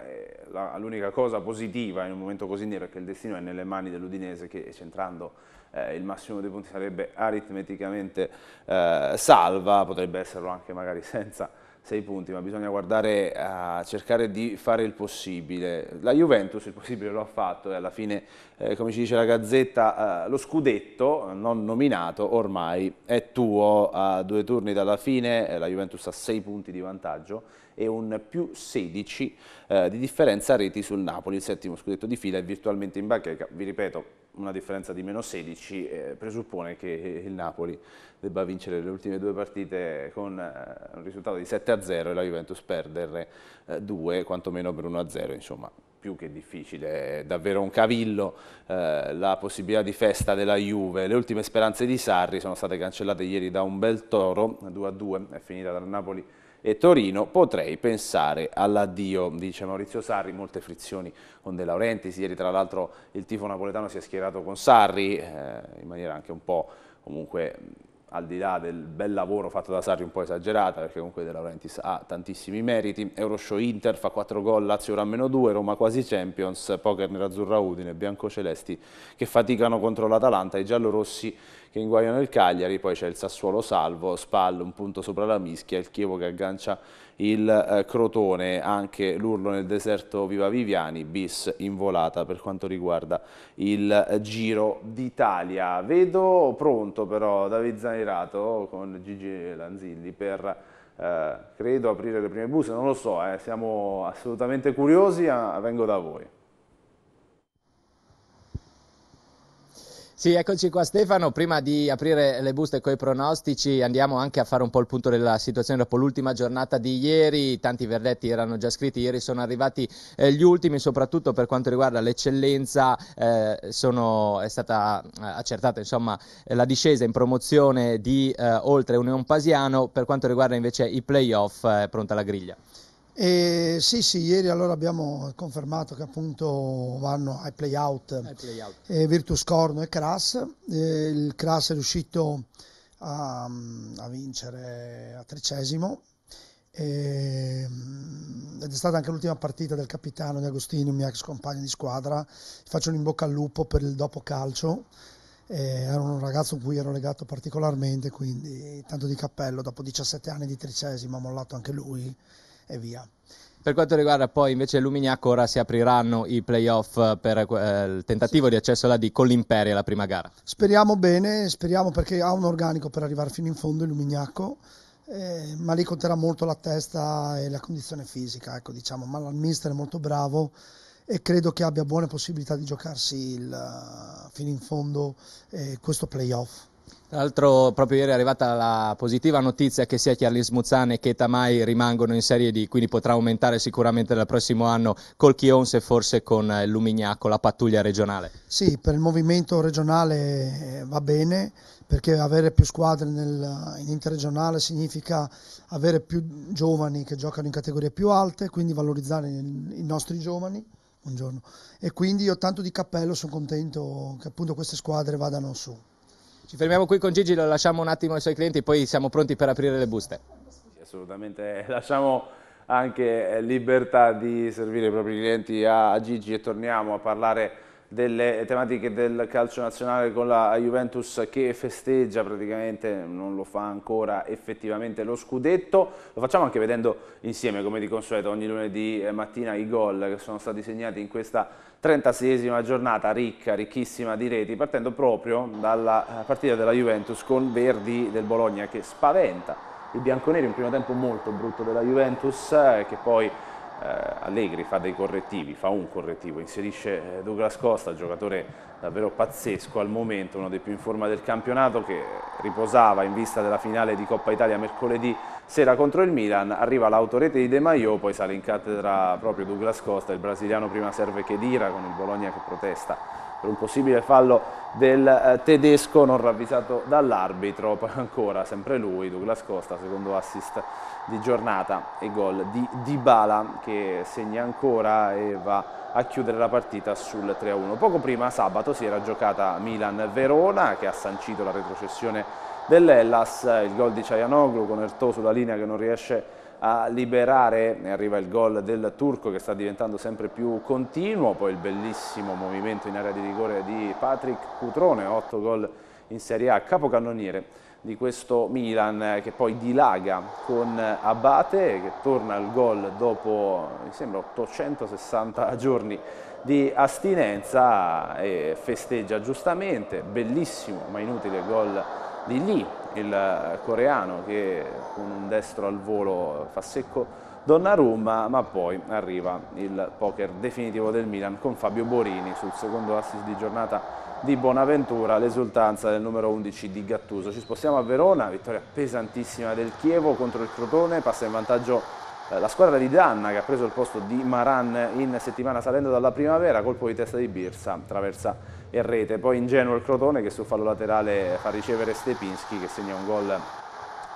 L'unica cosa positiva in un momento così nero è che il destino è nelle mani dell'Udinese che centrando eh, il massimo dei punti sarebbe aritmeticamente eh, salva, potrebbe esserlo anche magari senza sei punti, ma bisogna guardare a eh, cercare di fare il possibile. La Juventus il possibile lo ha fatto e alla fine, eh, come ci dice la Gazzetta, eh, lo scudetto non nominato ormai è tuo. A due turni dalla fine eh, la Juventus ha sei punti di vantaggio e un più 16 eh, di differenza reti sul Napoli, il settimo scudetto di fila è virtualmente in bacheca. Vi ripeto, una differenza di meno 16 eh, presuppone che il Napoli debba vincere le ultime due partite con eh, un risultato di 7 a 0 e la Juventus perdere eh, 2 quantomeno per 1 a 0 insomma più che difficile, è davvero un cavillo eh, la possibilità di festa della Juve. Le ultime speranze di Sarri sono state cancellate ieri da un bel toro, 2 2, è finita dal Napoli e Torino, potrei pensare all'addio, dice Maurizio Sarri, molte frizioni con De Laurenti, ieri tra l'altro il tifo napoletano si è schierato con Sarri eh, in maniera anche un po' comunque al di là del bel lavoro fatto da Sarri un po' esagerata, perché comunque De Laurentiis ha tantissimi meriti, Euroshow Inter fa 4 gol, Lazio ora meno 2, Roma quasi Champions, Poker Nerazzurra Udine, Biancocelesti che faticano contro l'Atalanta, i giallorossi che inguaiano il Cagliari, poi c'è il Sassuolo salvo, Spal un punto sopra la mischia, il Chievo che aggancia il eh, Crotone, anche l'urlo nel deserto Viva Viviani, bis in volata per quanto riguarda il eh, Giro d'Italia. Vedo pronto però David Zanirato con Gigi Lanzilli per eh, credo aprire le prime buste, non lo so, eh, siamo assolutamente curiosi, vengo da voi. Sì, eccoci qua Stefano, prima di aprire le buste con i pronostici andiamo anche a fare un po' il punto della situazione dopo l'ultima giornata di ieri, tanti verdetti erano già scritti, ieri sono arrivati eh, gli ultimi soprattutto per quanto riguarda l'eccellenza, eh, è stata eh, accertata insomma, la discesa in promozione di eh, oltre Union Pasiano, per quanto riguarda invece i playoff eh, è pronta la griglia. E sì, sì, ieri allora abbiamo confermato che appunto vanno ai playout, ai Eh, Virtus Corno e Crass. Eh, il Crass è riuscito a, a vincere a tredicesimo eh, ed è stata anche l'ultima partita del capitano di Agostini, mio ex compagno di squadra. Faccio un in bocca al lupo per il dopo calcio. era un ragazzo a cui ero legato particolarmente, quindi tanto di cappello. Dopo 17 anni di tricesimo ha mollato anche lui e via. Per quanto riguarda poi invece Luminiaco, ora si apriranno i playoff per eh, il tentativo sì. di accesso alla D con l'Imperia alla prima gara. Speriamo bene, speriamo perché ha un organico per arrivare fino in fondo il eh, ma lì conterà molto la testa e la condizione fisica, ecco diciamo, ma il mister è molto bravo e credo che abbia buone possibilità di giocarsi il, eh, fino in fondo eh, questo playoff. Tra l'altro proprio ieri è arrivata la positiva notizia che sia Charlie Smuzzane che Tamai rimangono in Serie D, quindi potrà aumentare sicuramente dal prossimo anno col Chions e forse con il eh, Lumignacco, la pattuglia regionale. Sì, per il movimento regionale eh, va bene, perché avere più squadre nel, in interregionale significa avere più giovani che giocano in categorie più alte, quindi valorizzare i nostri giovani. Buongiorno. E quindi io tanto di cappello sono contento che appunto queste squadre vadano su. Ci fermiamo qui con Gigi, lo lasciamo un attimo ai suoi clienti, poi siamo pronti per aprire le buste. Assolutamente, lasciamo anche eh, libertà di servire i propri clienti a Gigi e torniamo a parlare delle tematiche del calcio nazionale con la Juventus che festeggia praticamente, non lo fa ancora effettivamente lo scudetto, lo facciamo anche vedendo insieme come di consueto ogni lunedì mattina i gol che sono stati segnati in questa 36esima giornata ricca, ricchissima di reti, partendo proprio dalla eh, partita della Juventus con Verdi del Bologna che spaventa il bianconeri, un primo tempo molto brutto della Juventus eh, che poi eh, Allegri fa dei correttivi, fa un correttivo, inserisce eh, Douglas Costa, giocatore davvero pazzesco al momento, uno dei più in forma del campionato che riposava in vista della finale di Coppa Italia mercoledì sera contro il Milan, arriva l'autorete di De Maio, poi sale in cattedra proprio Douglas Costa, il brasiliano prima serve Chedira con il Bologna che protesta per un possibile fallo del eh, tedesco non ravvisato dall'arbitro, poi ancora sempre lui, Douglas Costa, secondo assist di giornata e gol di Dybala che segna ancora e va a chiudere la partita sul 3-1. Poco prima sabato si era giocata Milan-Verona che ha sancito la retrocessione dell'Ellas, il gol di Cianoglu con Ertò sulla linea che non riesce a liberare, ne arriva il gol del Turco che sta diventando sempre più continuo, poi il bellissimo movimento in area di rigore di Patrick Cutrone, 8 gol in Serie A, capocannoniere di questo Milan eh, che poi dilaga con eh, Abate che torna al gol dopo mi sembra 860 giorni di astinenza e festeggia giustamente, bellissimo ma inutile gol di Lee, il eh, coreano che con un destro al volo fa secco Donnarumma, ma poi arriva il poker definitivo del Milan con Fabio Borini sul secondo assist di giornata di Bonaventura, l'esultanza del numero 11 di Gattuso. Ci spostiamo a Verona, vittoria pesantissima del Chievo contro il Crotone, passa in vantaggio eh, la squadra di Danna che ha preso il posto di Maran in settimana salendo dalla primavera, colpo di testa di Birsa, traversa e rete. Poi ingenuo il Crotone che sul fallo laterale fa ricevere Stepinski che segna un gol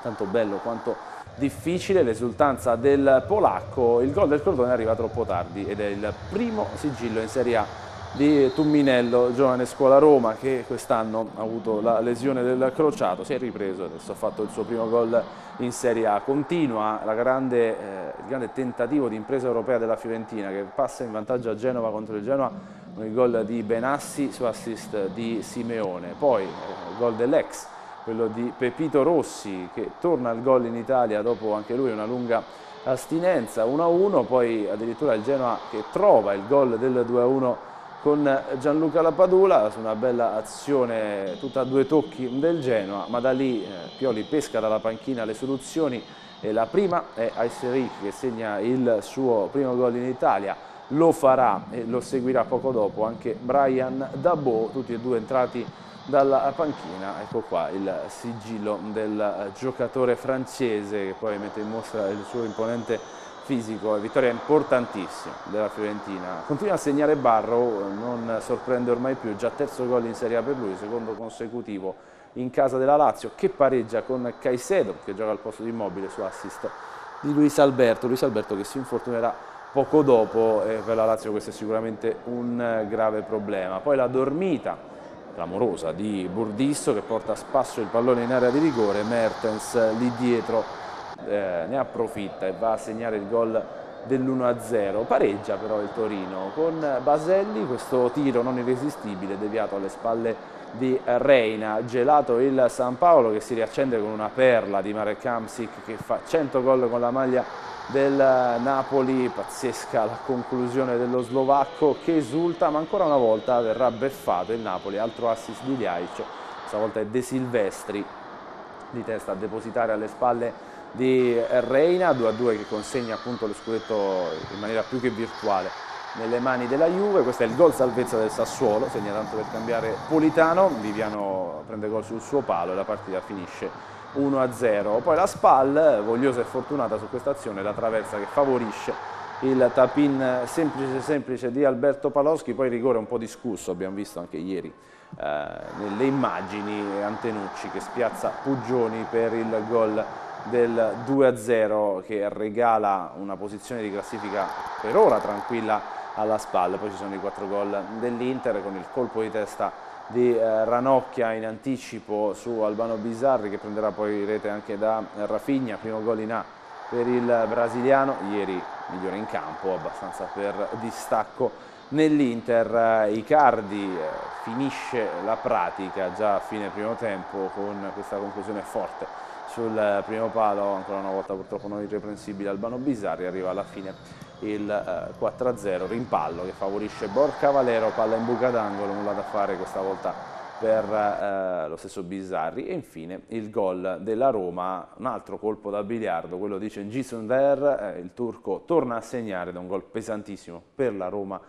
tanto bello quanto difficile, l'esultanza del polacco, il gol del Crotone arriva troppo tardi ed è il primo sigillo in Serie A di Tumminello, giovane scuola Roma, che quest'anno ha avuto la lesione del crociato, si è ripreso, adesso ha fatto il suo primo gol in Serie A. Continua grande, eh, il grande tentativo di impresa europea della Fiorentina, che passa in vantaggio a Genova contro il Genova con il gol di Benassi su assist di Simeone. Poi eh, il gol dell'ex, quello di Pepito Rossi, che torna al gol in Italia dopo anche lui una lunga astinenza, 1-1, poi addirittura il Genoa che trova il gol del 2-1 con Gianluca Lapadula su una bella azione tutta a due tocchi del Genoa, ma da lì eh, Pioli pesca dalla panchina le soluzioni e la prima è Ayseric che segna il suo primo gol in Italia, lo farà e lo seguirà poco dopo anche Brian Dabo, tutti e due entrati dalla panchina, ecco qua il sigillo del giocatore francese che poi mette in mostra il suo imponente fisico e vittoria importantissima della Fiorentina. Continua a segnare Barrow, non sorprende ormai più, già terzo gol in Serie A per lui, secondo consecutivo in casa della Lazio, che pareggia con Caicedo, che gioca al posto di Immobile su assist di Luis Alberto, Luis Alberto che si infortunerà poco dopo e per la Lazio questo è sicuramente un grave problema. Poi la dormita clamorosa di Burdisso che porta a spasso il pallone in area di rigore, Mertens lì dietro eh, ne approfitta e va a segnare il gol dell'1-0, pareggia però il Torino con Baselli, questo tiro non irresistibile deviato alle spalle di Reina, gelato il San Paolo che si riaccende con una perla di Marek Kamsic che fa 100 gol con la maglia del Napoli, pazzesca la conclusione dello slovacco che esulta ma ancora una volta verrà beffato il Napoli, altro assist di Liaic, stavolta è De Silvestri di testa a depositare alle spalle di Reina, 2-2 che consegna appunto lo scudetto in maniera più che virtuale nelle mani della Juve, questo è il gol salvezza del Sassuolo, segna tanto per cambiare Politano, Viviano prende gol sul suo palo e la partita finisce 1-0, poi la Spal, vogliosa e fortunata su questa azione, la traversa che favorisce il tapin semplice semplice di Alberto Paloschi, poi rigore un po' discusso, abbiamo visto anche ieri eh, nelle immagini Antenucci che spiazza Pugioni per il gol del 2-0 che regala una posizione di classifica per ora tranquilla alla spalla. Poi ci sono i quattro gol dell'Inter con il colpo di testa di eh, Ranocchia in anticipo su Albano Bizzarri che prenderà poi rete anche da Rafigna, primo gol in A per il brasiliano, ieri migliore in campo, abbastanza per distacco nell'Inter. Eh, Icardi eh, finisce la pratica già a fine primo tempo con questa conclusione forte sul primo palo ancora una volta purtroppo non irreprensibile Albano Bizzarri arriva alla fine il 4-0 eh, rimpallo che favorisce Borca Valero palla in buca d'angolo nulla da fare questa volta per eh, lo stesso Bizzarri e infine il gol della Roma un altro colpo da biliardo quello di Cengiz eh, il turco torna a segnare da un gol pesantissimo per la Roma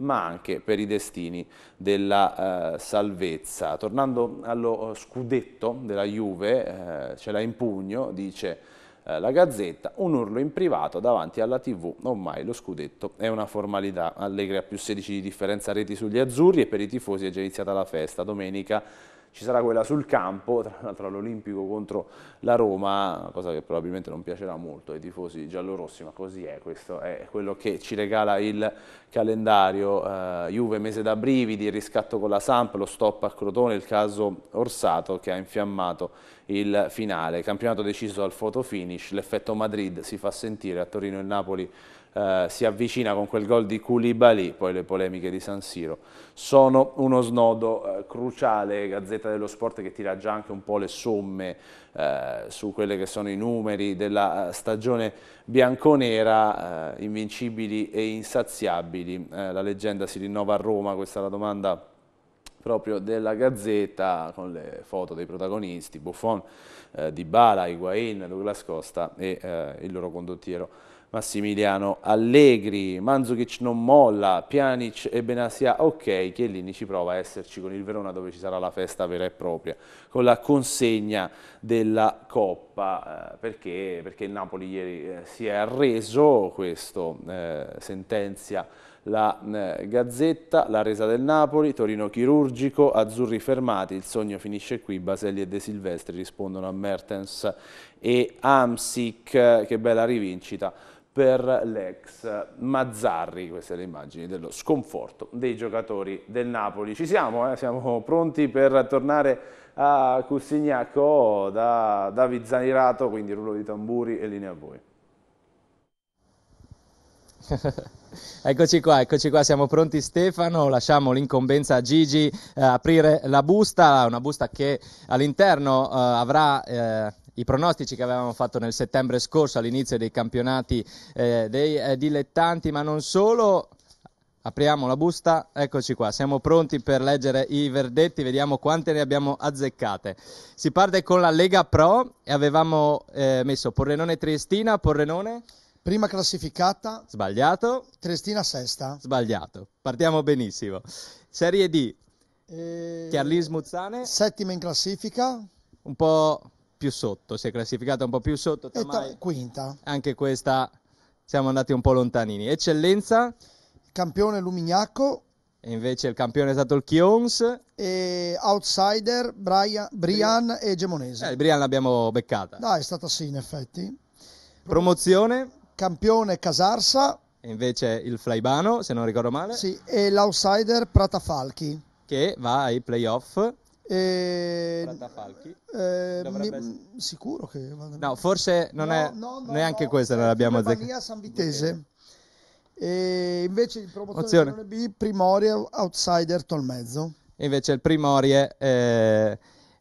ma anche per i destini della eh, salvezza. Tornando allo eh, scudetto della Juve, eh, ce l'ha in pugno, dice eh, la Gazzetta, un urlo in privato davanti alla TV, ormai lo scudetto è una formalità. Allegri ha più 16 di differenza reti sugli azzurri e per i tifosi è già iniziata la festa. Domenica ci sarà quella sul campo, tra l'altro all'Olimpico contro la Roma, cosa che probabilmente non piacerà molto ai tifosi giallorossi, ma così è, questo è quello che ci regala il calendario. Uh, Juve mese da brividi, il riscatto con la Samp, lo stop a Crotone, il caso Orsato che ha infiammato il finale. Campionato deciso al photo finish, l'effetto Madrid si fa sentire, a Torino e Napoli eh, si avvicina con quel gol di Koulibaly, poi le polemiche di San Siro, sono uno snodo eh, cruciale, Gazzetta dello Sport che tira già anche un po' le somme eh, su quelli che sono i numeri della eh, stagione bianconera, eh, invincibili e insaziabili, la leggenda si rinnova a Roma, questa è la domanda proprio della Gazzetta con le foto dei protagonisti, Buffon, eh, Dybala, Higuain, Douglas Costa e eh, il loro condottiero Massimiliano Allegri, Manzukic non molla, Pjanic e Benassia ok, Chiellini ci prova a esserci con il Verona dove ci sarà la festa vera e propria, con la consegna della Coppa, eh, perché, perché, il Napoli ieri eh, si è arreso, questo eh, sentenzia la eh, Gazzetta, la resa del Napoli, Torino chirurgico, Azzurri fermati, il sogno finisce qui, Baselli e De Silvestri rispondono a Mertens e Amsic, che bella rivincita per l'ex Mazzarri, queste le immagini dello sconforto dei giocatori del Napoli. Ci siamo, eh? siamo pronti per tornare a Cussignacco da David Zanirato, quindi rullo di tamburi e linea a voi. Eccoci qua, eccoci qua, siamo pronti Stefano, lasciamo l'incombenza a Gigi eh, aprire la busta, una busta che all'interno eh, avrà eh, i pronostici che avevamo fatto nel settembre scorso all'inizio dei campionati eh, dei eh, dilettanti, ma non solo. Apriamo la busta, eccoci qua, siamo pronti per leggere i verdetti, vediamo quante ne abbiamo azzeccate. Si parte con la Lega Pro e avevamo eh, messo Porrenone Triestina, Porrenone... Prima classificata. Sbagliato. Triestina sesta. Sbagliato. Partiamo benissimo. Serie D. E... Eh, Chiarlis Muzzane. Settima in classifica. Un po' più sotto, si è classificata un po' più sotto. Tamai, quinta. Anche questa siamo andati un po' lontanini. Eccellenza? Campione Lumignacco. E invece il campione è stato il Chions. E outsider Brian, Brian e Gemonese. Eh, il Brian l'abbiamo beccata. No, è stata sì, in effetti. Promozione? Campione Casarsa. E invece il Flaibano, se non ricordo male. Sì, e l'outsider Pratafalchi. Che va ai playoff e, ehm, Falchi, eh, dovrebbe... sicuro che no, forse non no, è no, no, neanche questa non l'abbiamo azzeccata. San Vitese. E invece in promozione B Primorie outsider Tolmezzo. E invece il Primorie eh,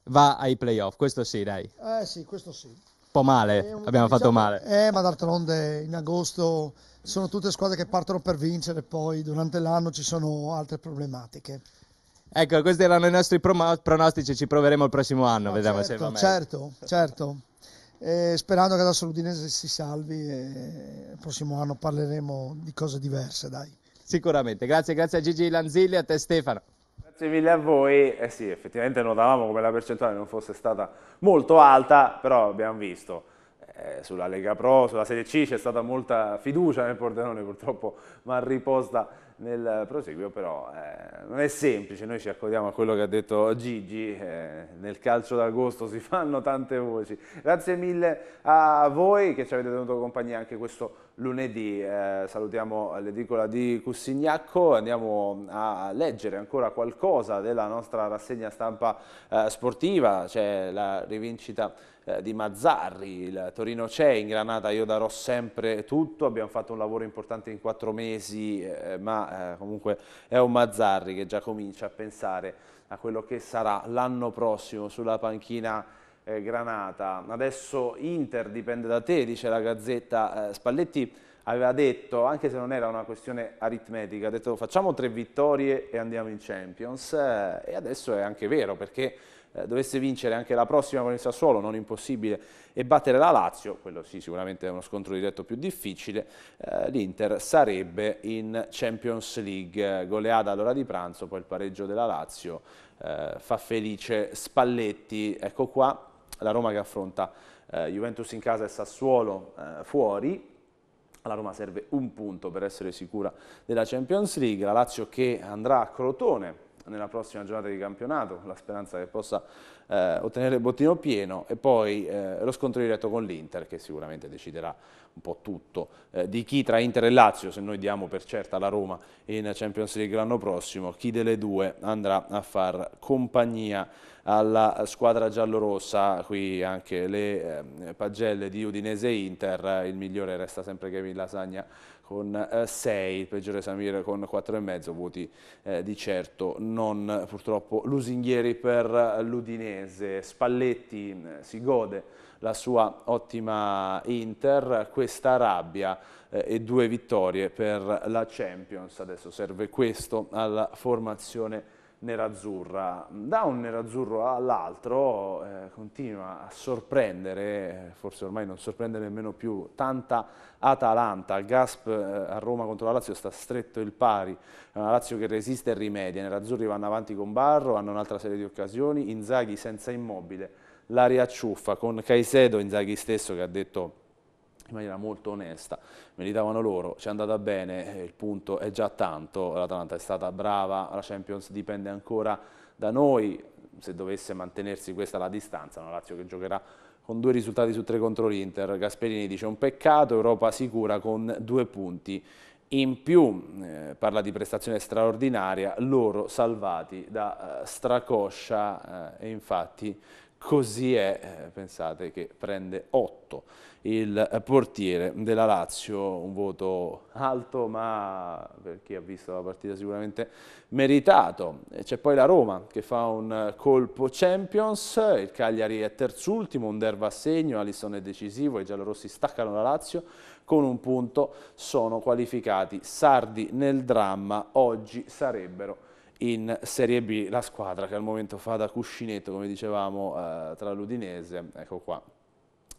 va ai playoff. Questo sì, dai. Eh sì, questo sì. Un po' male, un... abbiamo diciamo... fatto male. Eh, ma d'altronde in agosto sono tutte squadre che partono per vincere, poi durante l'anno ci sono altre problematiche. Ecco, questi erano i nostri pronostici, ci proveremo il prossimo anno, no, ah, vediamo certo, se va meglio. Certo, certo. Eh, sperando che adesso l'Udinese si salvi e il prossimo anno parleremo di cose diverse, dai. Sicuramente, grazie, grazie a Gigi Lanzilli e a te Stefano. Grazie mille a voi, eh sì effettivamente notavamo come la percentuale non fosse stata molto alta, però abbiamo visto eh, sulla Lega Pro, sulla Serie C c'è stata molta fiducia nel Pordenone, purtroppo mal riposta nel proseguio, però eh, non è semplice, noi ci accogliamo a quello che ha detto Gigi, eh, nel calcio d'agosto si fanno tante voci. Grazie mille a voi che ci avete tenuto compagnia anche questo lunedì, eh, salutiamo l'edicola di Cussignacco, andiamo a leggere ancora qualcosa della nostra rassegna stampa eh, sportiva, c'è la rivincita eh, di Mazzarri, il Torino c'è, in Granada io darò sempre tutto, abbiamo fatto un lavoro importante in quattro mesi, eh, ma eh, comunque è un Mazzarri che già comincia a pensare a quello che sarà l'anno prossimo sulla panchina eh, Granata. Adesso Inter dipende da te, dice la Gazzetta eh, Spalletti aveva detto, anche se non era una questione aritmetica, ha detto facciamo tre vittorie e andiamo in Champions e adesso è anche vero perché eh, dovesse vincere anche la prossima con il Sassuolo, non impossibile, e battere la Lazio, quello sì sicuramente è uno scontro diretto più difficile, eh, l'Inter sarebbe in Champions League, goleada all'ora di pranzo, poi il pareggio della Lazio eh, fa felice Spalletti, ecco qua la Roma che affronta eh, Juventus in casa e Sassuolo eh, fuori, alla Roma serve un punto per essere sicura della Champions League, la Lazio che andrà a Crotone nella prossima giornata di campionato, la speranza che possa eh, ottenere il bottino pieno e poi eh, lo scontro diretto con l'Inter che sicuramente deciderà un po' tutto eh, di chi tra Inter e Lazio, se noi diamo per certa la Roma in Champions League l'anno prossimo, chi delle due andrà a far compagnia alla squadra giallorossa, qui anche le ehm, pagelle di Udinese Inter, il migliore resta sempre Kevin Lasagna con 6, eh, il peggiore Samir con 4,5, voti eh, di certo non purtroppo lusinghieri per l'Udinese. Spalletti mm, si gode la sua ottima Inter, questa rabbia eh, e due vittorie per la Champions, adesso serve questo alla formazione nerazzurra. Da un nerazzurro all'altro eh, continua a sorprendere, forse ormai non sorprende nemmeno più, tanta Atalanta. Il Gasp eh, a Roma contro la Lazio sta stretto il pari, è una Lazio che resiste e rimedia. I nerazzurri vanno avanti con Barro, hanno un'altra serie di occasioni, Inzaghi senza immobile, la riacciuffa con Caicedo, Inzaghi stesso che ha detto in maniera molto onesta, meritavano loro, ci è andata bene, eh, il punto è già tanto, l'Atalanta è stata brava, la Champions dipende ancora da noi, se dovesse mantenersi questa la distanza, una Lazio che giocherà con due risultati su tre contro l'Inter, Gasperini dice un peccato, Europa sicura con due punti in più, eh, parla di prestazione straordinaria, loro salvati da uh, eh, stracoscia uh, eh, e infatti così è, eh, pensate che prende 8 il portiere della Lazio, un voto alto ma per chi ha visto la partita sicuramente meritato. C'è poi la Roma che fa un colpo Champions, il Cagliari è terzultimo, un derva a segno, Alisson è decisivo, i giallorossi staccano la Lazio, con un punto sono qualificati. Sardi nel dramma, oggi sarebbero in Serie B la squadra che al momento fa da cuscinetto, come dicevamo, eh, tra l'Udinese, ecco qua,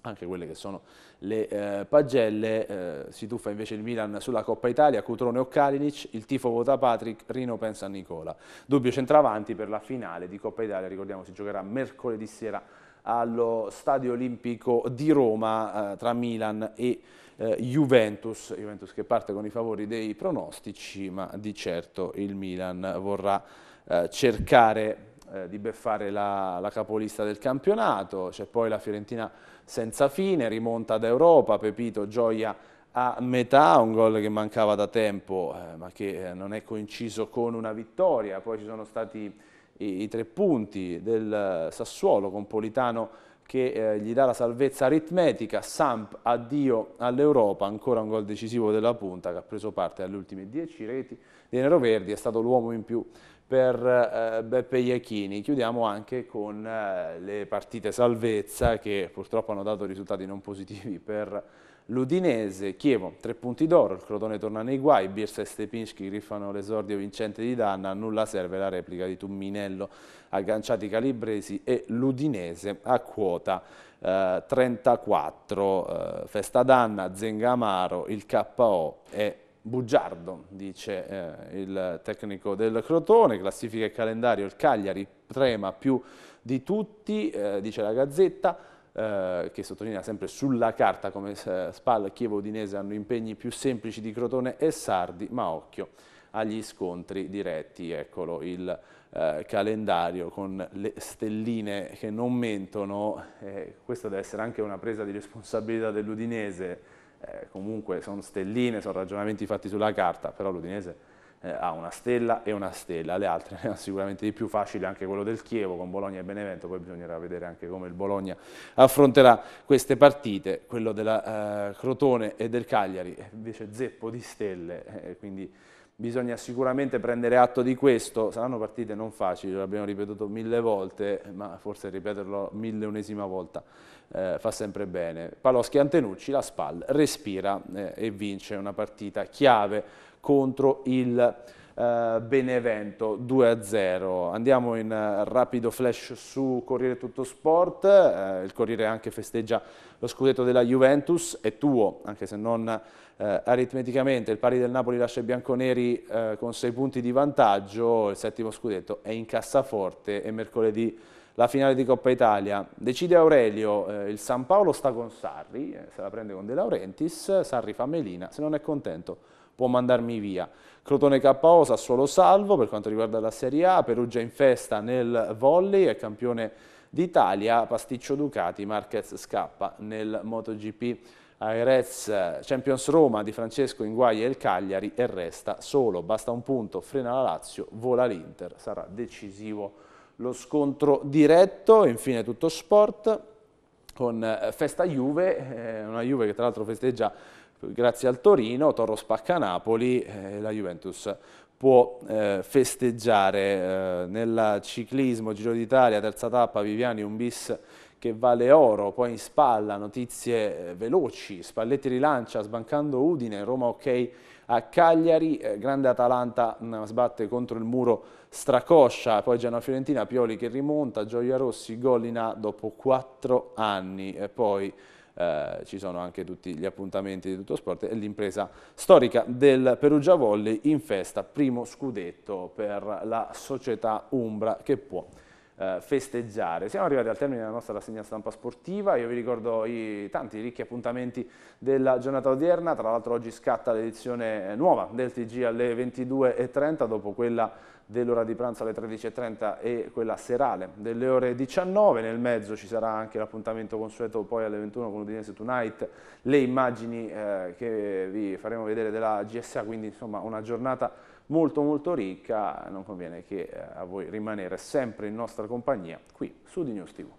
anche quelle che sono le eh, pagelle, eh, si tuffa invece il Milan sulla Coppa Italia, Cutrone o Kalinic, il tifo vota Patrick, Rino pensa a Nicola. Dubbio centravanti per la finale di Coppa Italia, ricordiamo si giocherà mercoledì sera allo Stadio Olimpico di Roma eh, tra Milan e eh, Juventus, Juventus che parte con i favori dei pronostici, ma di certo il Milan vorrà eh, cercare eh, di beffare la, la capolista del campionato, c'è poi la Fiorentina senza fine, rimonta ad Europa, Pepito gioia a metà, un gol che mancava da tempo eh, ma che eh, non è coinciso con una vittoria, poi ci sono stati i, i tre punti del eh, Sassuolo con Politano che eh, gli dà la salvezza aritmetica, Samp addio all'Europa, ancora un gol decisivo della punta che ha preso parte alle ultime dieci reti dei Verdi, è stato l'uomo in più per eh, Beppe Iachini. Chiudiamo anche con eh, le partite salvezza che purtroppo hanno dato risultati non positivi per l'Udinese, Chievo tre punti d'oro, il Crotone torna nei guai, Birsa e Stepinski griffano l'esordio vincente di Danna, a nulla serve la replica di Tumminello, agganciati Calibresi e l'Udinese a quota eh, 34, eh, Festa Danna, Zengamaro, il KO è bugiardo, dice eh, il tecnico del Crotone, classifica e calendario, il Cagliari trema più di tutti, eh, dice la Gazzetta, eh, che sottolinea sempre sulla carta come eh, Spal, Chievo Udinese hanno impegni più semplici di Crotone e Sardi, ma occhio agli scontri diretti, eccolo il eh, calendario con le stelline che non mentono, eh, questa deve essere anche una presa di responsabilità dell'Udinese, eh, comunque sono stelline, sono ragionamenti fatti sulla carta, però l'Udinese eh, ha una stella e una stella, le altre ne ha sicuramente di più, facili, anche quello del Chievo con Bologna e Benevento, poi bisognerà vedere anche come il Bologna affronterà queste partite, quello della eh, Crotone e del Cagliari, eh, invece zeppo di stelle, eh, quindi bisogna sicuramente prendere atto di questo, saranno partite non facili, l'abbiamo ripetuto mille volte, ma forse ripeterlo mille unesima volta eh, fa sempre bene. Paloschi Antenucci, la SPAL, respira eh, e vince una partita chiave contro il eh, Benevento 2-0. Andiamo in uh, rapido flash su Corriere Tutto Sport, eh, il Corriere anche festeggia lo scudetto della Juventus, è tuo, anche se non eh, aritmeticamente, il pari del Napoli lascia i bianconeri con 6 punti di vantaggio, il settimo scudetto è in cassaforte e mercoledì la finale di Coppa Italia. Decide Aurelio, eh, il San Paolo sta con Sarri, eh, se la prende con De Laurentiis, Sarri fa Melina, se non è contento può mandarmi via. Crotone KO, Sassuolo salvo per quanto riguarda la Serie A, Perugia in festa nel volley, è campione d'Italia, Pasticcio Ducati, Marquez scappa nel MotoGP. Airez, Champions Roma di Francesco Inguaglia e il Cagliari e resta solo, basta un punto, frena la Lazio, vola l'Inter, sarà decisivo lo scontro diretto, infine tutto sport, con eh, Festa Juve, eh, una Juve che tra l'altro festeggia grazie al Torino, Toro spacca Napoli, eh, la Juventus può eh, festeggiare eh, nel ciclismo Giro d'Italia, terza tappa, Viviani, un bis che vale oro, poi in spalla notizie eh, veloci, Spalletti rilancia sbancando Udine, Roma ok a Cagliari, eh, grande Atalanta mh, mm, sbatte contro il muro Stracoscia, poi Genoa Fiorentina, Pioli che rimonta, Gioia Rossi, Gollina dopo quattro anni e poi... Eh, ci sono anche tutti gli appuntamenti di tutto sport e l'impresa storica del Perugia Volley in festa, primo scudetto per la società Umbra che può eh, festeggiare. Siamo arrivati al termine della nostra rassegna stampa sportiva, io vi ricordo i tanti ricchi appuntamenti della giornata odierna, tra l'altro oggi scatta l'edizione eh, nuova del TG alle 22.30 dopo quella dell'ora di pranzo alle 13.30 e quella serale delle ore 19. Nel mezzo ci sarà anche l'appuntamento consueto poi alle 21 con Udinese Tonight, le immagini eh, che vi faremo vedere della GSA, quindi insomma una giornata molto molto ricca, non conviene che eh, a voi rimanere sempre in nostra compagnia qui su di News TV.